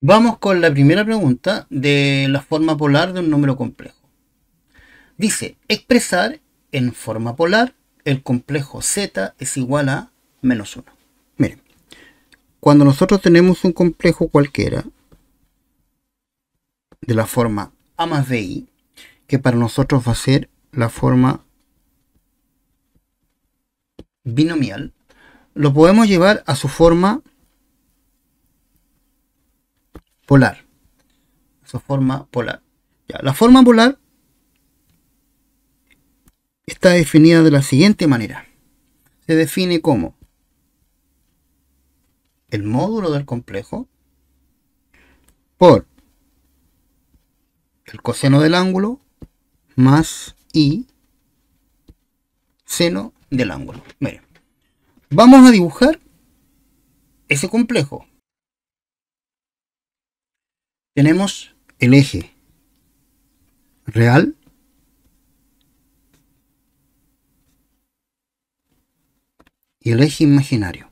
Vamos con la primera pregunta de la forma polar de un número complejo. Dice, expresar en forma polar el complejo z es igual a menos 1. Miren, cuando nosotros tenemos un complejo cualquiera de la forma a más bi, que para nosotros va a ser la forma binomial, lo podemos llevar a su forma polar. Su forma polar. la forma polar está definida de la siguiente manera. Se define como el módulo del complejo por el coseno del ángulo más y seno del ángulo. Miren, vamos a dibujar ese complejo tenemos el eje real y el eje imaginario.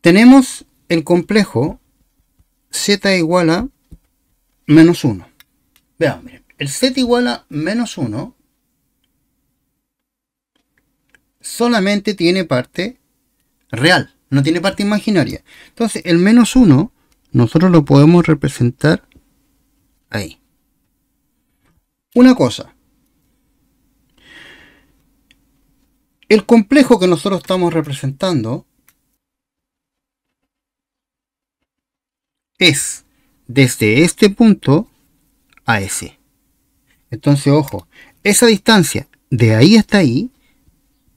Tenemos el complejo z igual a menos 1. Veamos, miren, el z igual a menos 1 solamente tiene parte real, no tiene parte imaginaria. Entonces, el menos 1 nosotros lo podemos representar ahí. Una cosa, el complejo que nosotros estamos representando es desde este punto a ese. Entonces, ojo, esa distancia de ahí hasta ahí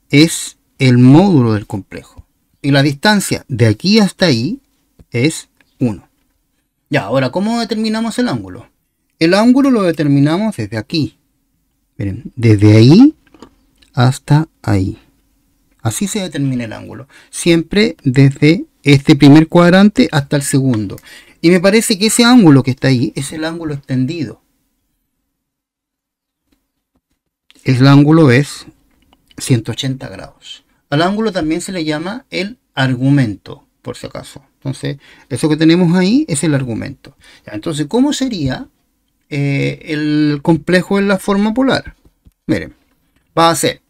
es el módulo del complejo. Y la distancia de aquí hasta ahí es 1. Ya, ahora, ¿cómo determinamos el ángulo? El ángulo lo determinamos desde aquí. Miren, desde ahí hasta ahí. Así se determina el ángulo. Siempre desde este primer cuadrante hasta el segundo. Y me parece que ese ángulo que está ahí es el ángulo extendido. El ángulo es 180 grados. Al ángulo también se le llama el argumento, por si acaso. Entonces, eso que tenemos ahí es el argumento. entonces, ¿cómo sería eh, el complejo en la forma polar? Miren, va a ser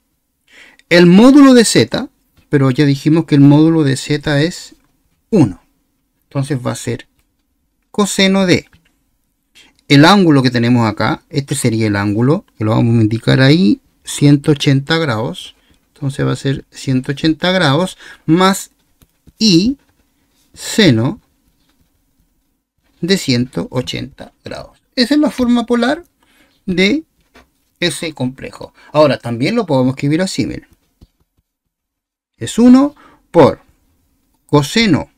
el módulo de z, pero ya dijimos que el módulo de z es 1. Entonces va a ser coseno de el ángulo que tenemos acá, este sería el ángulo, que lo vamos a indicar ahí, 180 grados. Entonces va a ser 180 grados más I, seno de 180 grados. Esa es la forma polar de ese complejo. Ahora, también lo podemos escribir así, Es 1 por coseno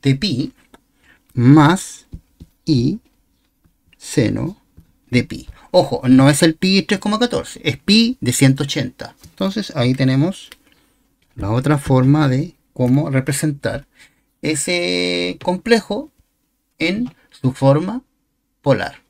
de pi más i seno de pi. Ojo, no es el pi 3,14, es pi de 180. Entonces ahí tenemos la otra forma de cómo representar ese complejo en su forma polar.